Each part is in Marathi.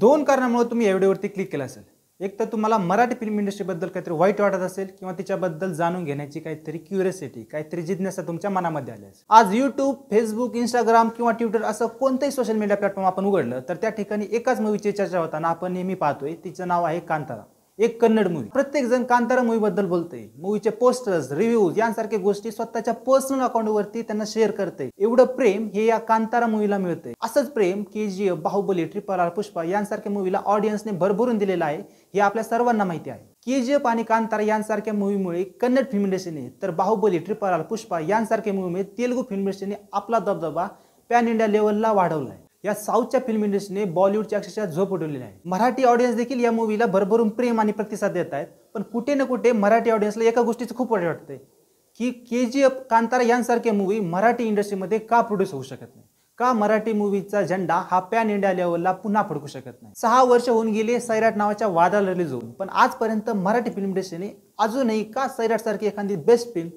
दोन कारणामुळे तुम्ही या व्हिडिओवरती क्लिक केलं असेल एक तर तुम्हाला मराठी फिल्म इंडस्ट्रीबद्दल काहीतरी वाईट वाटत असेल किंवा तिच्याबद्दल जाणून घेण्याची काहीतरी क्युरियसिटी काहीतरी जिज्ञासा तुमच्या मनामध्ये आली असेल आज यूट्यूब फेसबुक इंस्टाग्राम किंवा ट्विटर असं कोणतंही सोशल मीडिया प्लॅटफॉर्म आपण उघडलं तर त्या ठिकाणी एकाच मूवीची चर्चा होताना आपण नेहमी पाहतोय तिचं नाव आहे कांतारा एक कन्नड मूवी प्रत्येक जण कांतारा मूवी बद्दल बोलते मूवीचे पोस्टर्स रिव्ह्यूज यांसारख्या गोष्टी स्वतःच्या पर्सनल अकाउंट वरती त्यांना शेअर करते एवढं प्रेम हे या कांतारा मूवीला मिळते असंच प्रेम K G F Baahubali triple R Pushpa यांसारख्या मूवीला ऑडियन्सने भरभरून दिलेला आहे हे आपल्या सर्वांना माहिती आहे के जी एफ आणि कांतारा यांसारख्या मूवीमुळे कन्नड फिल्म इंडस्ट्रीने तर बाहुबली ट्रिपल आर पुष्पा यांसारख्या मूवीमुळे तेलुगू फिल्म इंडस्ट्रीने आपला दबदबा पॅन इंडिया लेवल वाढवला आहे या साऊथच्या फिल्म इंडस्ट्रीने बॉलिवूडच्या अक्षरशः झोप उठवलेली आहे मराठी ऑडियन्स देखील या मूवीला भरभरून प्रेम आणि प्रतिसाद देत आहेत पण कुठे ना कुठे मराठी ऑडियन्सला एका गोष्टीचं खूप वाईट वाटते की के जी एफ कांतारा यांसारख्या मूवी मराठी इंडस्ट्रीमध्ये का प्रोड्यूस होऊ शकत नाही का मराठी मूवीचा झेंडा हा पॅन इंडिया लेवलला पुन्हा फडकू शकत नाही सहा वर्ष होऊन गेले सैराट नावाच्या वादाला रिलीज होऊन पण आजपर्यंत मराठी फिल्म इंडस्ट्रीने अजूनही का सैराट सारखी एखादी बेस्ट फिल्म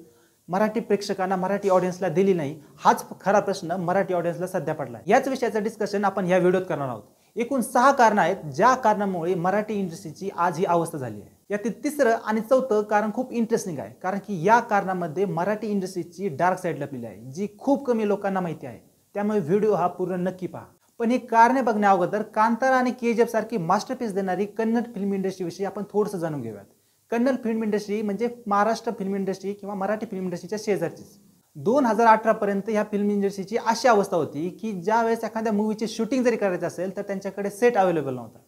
मराठी प्रेक्षकांना मराठी ऑडियन्सला दिली नाही हाच खरा प्रश्न मराठी ऑडियन्सला सध्या पडला याच विषयाचं डिस्कशन आपण या व्हिडिओत करणार आहोत एकूण सहा कारणं आहेत ज्या कारणामुळे मराठी इंडस्ट्रीची आज ही अवस्था झाली आहे यातील तिसरं आणि चौथं कारण खूप इंटरेस्टिंग आहे कारण की या कारणामध्ये मराठी इंडस्ट्रीची डार्क साईड लपलेली आहे जी खूप कमी लोकांना माहिती आहे त्यामुळे व्हिडिओ हा पूर्ण नक्की पहा पण ही कारणे बघण्या अगोदर कांतारा आणि के जे एफ सारखी मास्टरपीस देणारी कन्नड फिल्म इंडस्ट्रीविषयी आपण थोडंसं जाणून घेऊयात कन्नड फिल्म इंडस्ट्री म्हणजे महाराष्ट्र फिल्म इंडस्ट्री किंवा मराठी फिल्म इंडस्ट्रीच्या शेजारची दोन हजार अठरापर्यंत ह्या फिल्म इंडस्ट्रीची अशी अवस्था होती की ज्या वेळेस एखाद्या मूवीचे शूटिंग जरी करायचं असेल तर त्यांच्याकडे सेट अवेलेबल नव्हता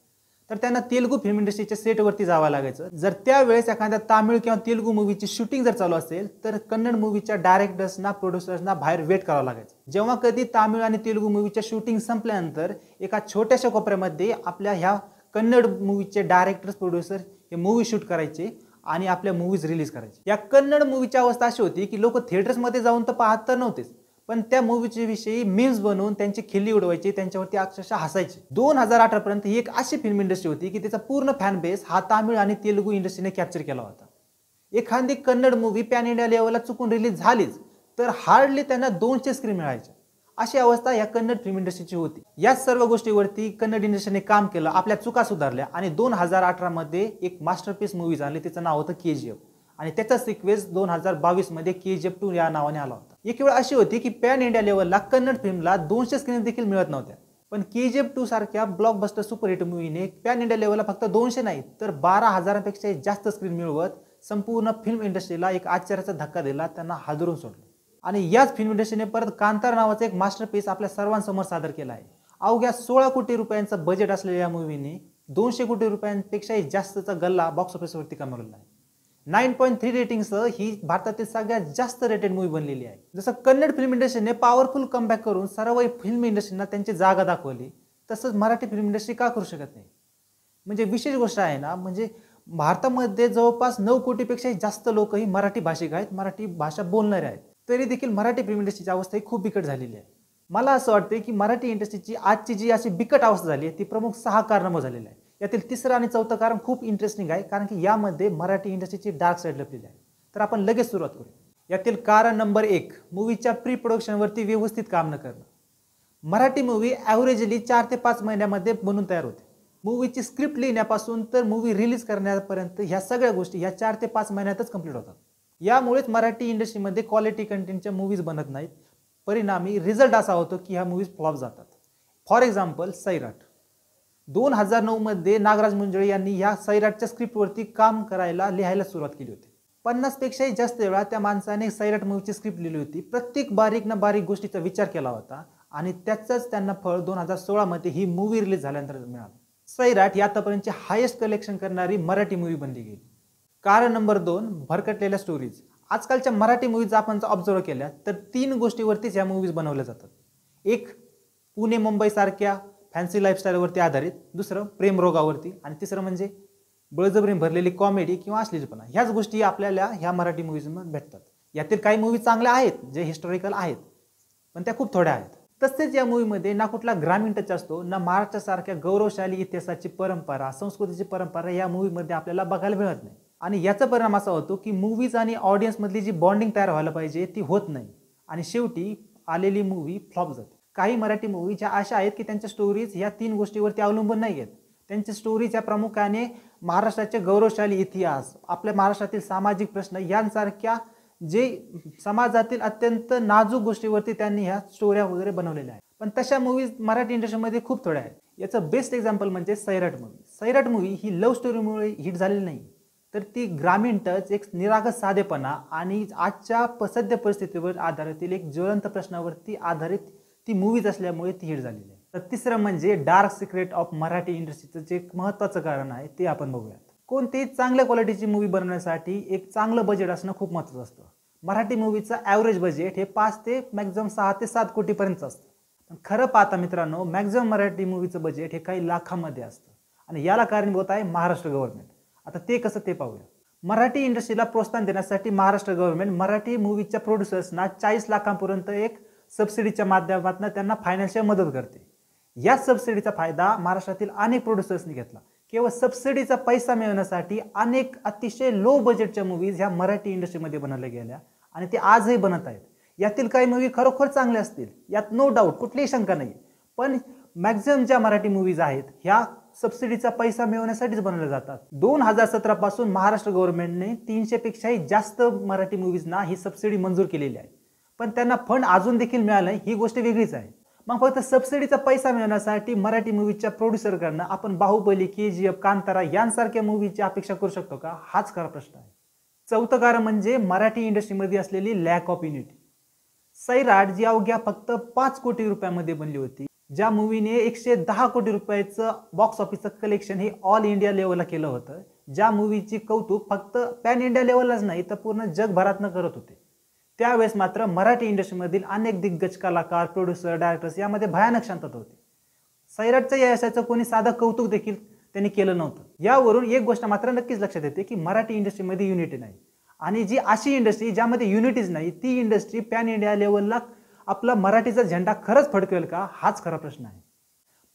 तर त्यांना तेलुगू फिल्म इंडस्ट्रीच्या सेटवरती जावं लागायचं जर त्यावेळेस एखाद्या तामिळ किंवा तेलुगू मूवीची शूटिंग जर चालू असेल तर कन्नड मूवीच्या डायरेक्टर्सना प्रोड्युसर्सना बाहेर वेट करावं लागायचं जेव्हा कधी तामिळ आणि तेलुगू मूवीच्या शूटिंग संपल्यानंतर एका छोट्याशा कोपऱ्यामध्ये आपल्या ह्या कन्नड मूवीचे डायरेक्टर्स प्रोड्युसर हे मूवी शूट करायचे आणि आपल्या मूवीज रिलीज करायचे या कन्नड मूवीची अवस्था अशी होती की लोक थिएटर्समध्ये जाऊन तर पाहत तर नव्हतेच पण त्या मूवीच्या विषयी मीम्स बनवून त्यांची खिल्ली उडवायची त्यांच्यावरती अक्षरशः हसायची दोन हजार अठरापर्यंत ही एक अशी फिल्म इंडस्ट्री होती की त्याचा पूर्ण फॅन बेस हा तामिळ आणि तेलुगू इंडस्ट्रीने कॅप्चर केला होता एखादी कन्नड मूवी पॅन इंडिया लेवलला चुकून रिलीज झालीच तर हार्डली त्यांना दोनशे स्क्रीन मिळायचे अशी अवस्था या कन्नड फिल्म इंडस्ट्रीची होती या सर्व गोष्टीवरती कन्नड इंडस्ट्रीने काम केलं आपल्या चुका सुधारल्या आणि दोन हजार अठरामध्ये एक मास्टरपीस मूवी झाली त्याचं नाव होतं के जी एफ आणि त्याचा सिक्वेन्स दोन हजार बावीसमध्ये के जी एफ टू या नावाने आला होता एक वेळ अशी होती की पॅन इंडिया लेवलला कन्नड फिल्मला दोनशे स्क्रीन देखील मिळत नव्हत्या पण के जी एफ टू सारख्या ब्लॉकबस्टर सुपरहिट मूवीने पॅन इंडिया लेवलला फक्त दोनशे नाही तर बारा हजारांपेक्षा जास्त स्क्रीन मिळवत संपूर्ण फिल्म इंडस्ट्रीला एक आश्चर्याचा धक्का दिला त्यांना हादरून सोडलं आणि याच फिल्म इंडस्ट्रीने परत कांतार नावाचा एक मास्टरपीस आपल्या सर्वांसमोर सादर केला आहे अवघ्या सोळा कोटी रुपयांचं बजेट असलेल्या या मूवीने दोनशे कोटी रुपयांपेक्षाही जास्तचा गल्ला बॉक्स ऑफिसवरती कमावलेला आहे नाईन पॉईंट थ्री रेटिंगसह ही भारतातील सगळ्यात जास्त रेटेड मूवी बनलेली आहे जसं कन्नड फिल्म इंडस्ट्रीने पॉवरफुल कमबॅक करून सर्वही फिल्म इंडस्ट्रीना त्यांची जागा दाखवली तसंच मराठी फिल्म इंडस्ट्री का करू शकत नाही म्हणजे विशेष गोष्ट आहे ना म्हणजे भारतामध्ये जवळपास नऊ कोटीपेक्षाही जास्त लोकही मराठी भाषिक आहेत मराठी भाषा बोलणारे आहेत तरी देखील मराठी फिल्म इंडस्ट्रीची अवस्था ही खूप बिकट झालेली आहे मला असं वाटतं की मराठी इंडस्ट्रीची आजची जी अशी बिकट अवस्था झाली आहे ती प्रमुख सहा कारणं झालेली आहे यातील तिसरं आणि चौथं कारण खूप इंटरेस्टिंग आहे कारण की यामध्ये मराठी इंडस्ट्रीची डार्क साईड लपलेली आहे तर आपण लगेच सुरुवात करू यातील कारण नंबर एक मूवीच्या प्री प्रोडक्शनवरती व्यवस्थित काम न करणं मराठी मूवी ॲव्हरेजली चार ते पाच महिन्यामध्ये बनून तयार होते मूवीची स्क्रिप्ट लिहिण्यापासून तर मूवी रिलीज करण्यापर्यंत ह्या सगळ्या गोष्टी ह्या चार ते पाच महिन्यातच कंप्लीट होतात यामुळेच मराठी इंडस्ट्रीमध्ये क्वालिटी कंटेंटच्या मूवीज बनत नाहीत परिणामी रिझल्ट असा होतो की ह्या मूवीज फ्लॉप जातात फॉर एक्झाम्पल सैराट दोन हजार नऊमध्ये नागराज मुंजळे यांनी ह्या सैराटच्या स्क्रिप्टवरती काम करायला लिहायला सुरुवात केली होती पन्नासपेक्षाही जास्त वेळा त्या माणसाने सैराट मूवीची स्क्रिप्ट लिहिली होती प्रत्येक बारीक ना बारीक गोष्टीचा विचार केला होता आणि त्याचंच त्यांना फळ दोन हजार सोळामध्ये ही मूवी रिलीज झाल्यानंतर मिळालं सैराट ही आतापर्यंतची हायेस्ट कलेक्शन करणारी मराठी मूवी बनली गेली कारण नंबर दोन भरकटलेल्या स्टोरीज आजकालच्या मराठी मूवीज आपण जर ऑब्झर्व केल्या तर तीन गोष्टीवरतीच या मूवीज बनवल्या जातात एक पुणे मुंबईसारख्या फॅन्सी लाईफस्टाईलवरती आधारित दुसरं प्रेमरोगावरती आणि तिसरं म्हणजे बळजबरीने भरलेली कॉमेडी किंवा अश्लीलपणा ह्याच गोष्टी आपल्याला ह्या मराठी मूवीजमध्ये भेटतात यातील काही मूवी चांगल्या आहेत जे हिस्टॉरिकल आहेत पण त्या खूप थोड्या आहेत तसेच या मूवीमध्ये ना कुठला ग्रामीण टच असतो ना महाराष्ट्रासारख्या गौरवशाली इतिहासाची परंपरा संस्कृतीची परंपरा या मूवीमध्ये आपल्याला बघायला मिळत नाही आणि याचा परिणाम असा होतो की मूवीज आणि ऑडियन्समधली जी बॉन्डिंग तयार व्हायला पाहिजे ती होत नाही आणि शेवटी आलेली मूवी फ्लॉप जाते काही मराठी मूवी ज्या अशा आहेत की त्यांच्या स्टोरीज या तीन गोष्टीवरती अवलंबून नाही आहेत त्यांच्या स्टोरीज या प्रामुख्याने महाराष्ट्राचे गौरवशाली इतिहास आपल्या महाराष्ट्रातील सामाजिक प्रश्न यांसारख्या जे समाजातील अत्यंत नाजूक गोष्टीवरती त्यांनी ह्या स्टोऱ्या वगैरे बनवलेल्या आहेत पण तशा मूवीज मराठी इंडस्ट्रीमध्ये खूप थोड्या आहेत याचं बेस्ट एक्झाम्पल म्हणजे सैराट मूवी सैराट मूवी ही लव्ह स्टोरीमुळे हिट झालेली नाही तर ती ग्रामीण टच एक निरागस साधेपणा आणि आजच्या पसद्य परिस्थितीवर आधारित एक ज्वलंत प्रश्नावरती आधारित ती मूवीज असल्यामुळे ती हिट झालेली आहे तर तिसरं म्हणजे डार्क सिक्रेट ऑफ मराठी इंडस्ट्रीचं जे महत्त्वाचं कारण आहे ते आपण बघूयात कोणतेही चांगल्या क्वालिटीची मूवी बनवण्यासाठी एक चांगलं बजेट असणं खूप महत्त्वाचं असतं मराठी मूवीचं ॲव्हरेज बजेट हे पाच ते मॅक्झिमम सहा ते सात कोटीपर्यंत असतं पण खरं पाहता मित्रांनो मॅक्झिमम मराठी मूवीचं बजेट हे काही लाखामध्ये असतं आणि याला कारणीभूत आहे महाराष्ट्र गव्हर्नमेंट आता ते कसं ते पाहूया मराठी इंडस्ट्रीला प्रोत्साहन देण्यासाठी महाराष्ट्र गव्हर्नमेंट मराठी मूवीच्या प्रोड्युसर्सना चाळीस लाखांपर्यंत एक सबसिडीच्या माध्यमातून त्यांना फायनान्शियल मदत करते या सबसिडीचा फायदा महाराष्ट्रातील अनेक प्रोड्युसर्सनी घेतला केवळ सबसिडीचा पैसा मिळवण्यासाठी अनेक अतिशय लो बजेटच्या मूवीज ह्या मराठी इंडस्ट्रीमध्ये बनवल्या गेल्या आणि ते आजही बनत आहेत यातील काही मूवी खरोखर चांगल्या असतील यात नो डाऊट कुठलीही शंका नाही पण मॅक्झिमम ज्या मराठी मूवीज आहेत ह्या सबसिडीचा पैसा मिळवण्यासाठीच बनवल्या जातात दोन हजार सतरा पासून महाराष्ट्र गव्हर्नमेंटने तीनशे पेक्षाही जास्त मराठी ना ही सबसिडी मंजूर केलेली आहे पण त्यांना फंड अजून देखील मिळालं ही गोष्ट वेगळीच आहे मग फक्त सबसिडीचा पैसा मिळवण्यासाठी मराठी मुव्हीजच्या प्रोड्युसरकडनं आपण Baahubali K G F Kantara यांसारख्या मूवीची अपेक्षा करू शकतो का हाच खरा प्रश्न आहे चौथं कारण म्हणजे मराठी इंडस्ट्रीमध्ये असलेली लॅक ऑफ युनिटी सैराट जी अवघ्या फक्त पाच कोटी रुपयामध्ये बनली होती ज्या मूवीने एकशे दहा कोटी रुपयाचं बॉक्स ऑफिसचं कलेक्शन हे ऑल इंडिया लेवलला केलं होतं ज्या मूवीची कौतुक फक्त पॅन इंडिया लेवललाच नाही तर पूर्ण जगभरातनं करत होते त्यावेळेस मात्र मराठी इंडस्ट्रीमधील अनेक दिग्गज कलाकार प्रोड्युसर डायरेक्टर्स यामध्ये भयानक शांतता होती सैराटच्या या यशाचं कोणी साधं कौतुक देखील त्यांनी केलं नव्हतं यावरून एक गोष्ट मात्र नक्कीच लक्षात येते की मराठी इंडस्ट्रीमध्ये युनिटी नाही आणि जी अशी इंडस्ट्री ज्यामध्ये युनिटीज नाही ती इंडस्ट्री पॅन इंडिया लेवलला आपला मराठीचा झेंडा खरंच फडकवेल का हाच खरा प्रश्न आहे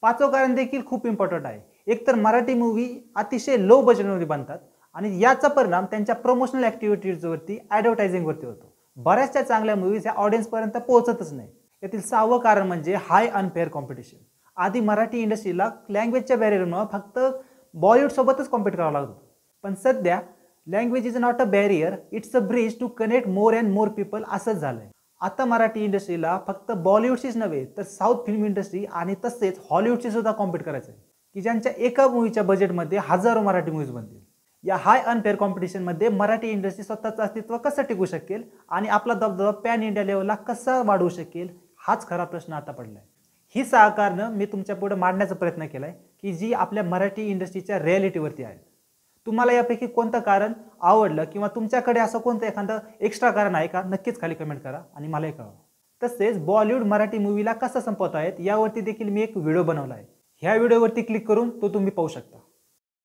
पाचवं कारण देखील खूप इम्पॉर्टंट आहे एकतर मराठी मूव्ही अतिशय लो बजेटमध्ये बनतात आणि याचा परिणाम त्यांच्या प्रमोशनल ॲक्टिव्हिटीजवरती ॲडव्हर्टायझिंगवरती होतो बऱ्याचशा चांगल्या मूवीज ह्या ऑडियन्सपर्यंत पोहोचतच नाही यातील सहावं कारण म्हणजे हाय अनफेअर कॉम्पिटिशन आधी मराठी इंडस्ट्रीला लँग्वेजच्या बॅरियरमुळे फक्त बॉलिवूडसोबतच कॉम्पीट करावं लागतो पण सध्या language is not a barrier it's a bridge to connect more and more people असंच झालं आहे आता मराठी इंडस्ट्रीला फक्त बॉलिवूडचीच नव्हे तर साऊथ फिल्म इंडस्ट्री आणि तसेच हॉलिवूडची सुद्धा कॉम्पिट करायचं आहे की ज्यांच्या एका मूवीच्या बजेटमध्ये हजारो मराठी मूवीज बनतील या हाय अनफेअर कॉम्पिटिशनमध्ये मराठी इंडस्ट्री स्वतःचं अस्तित्व कसं टिकू शकेल आणि आपला दबदबा पॅन इंडिया लेवलला कसा वाढवू शकेल हाच खरा प्रश्न आता पडला आहे ही सहकारनं मी तुमच्या पुढे मांडण्याचा प्रयत्न केला आहे की जी आपल्या मराठी इंडस्ट्रीच्या रिॲलिटीवरती आहेत तुम्हाला यापैकी कोणतं कारण आवडलं किंवा तुमच्याकडे असं कोणतं एखादं एक्स्ट्रा कारण आहे का नक्कीच खाली कमेंट करा आणि मलाही कळवा तसेच बॉलिवूड मराठी मूवीला कसं संपवता येत यावरती देखील मी एक व्हिडिओ बनवला आहे ह्या व्हिडिओवरती क्लिक करून तो तुम्ही पाहू शकता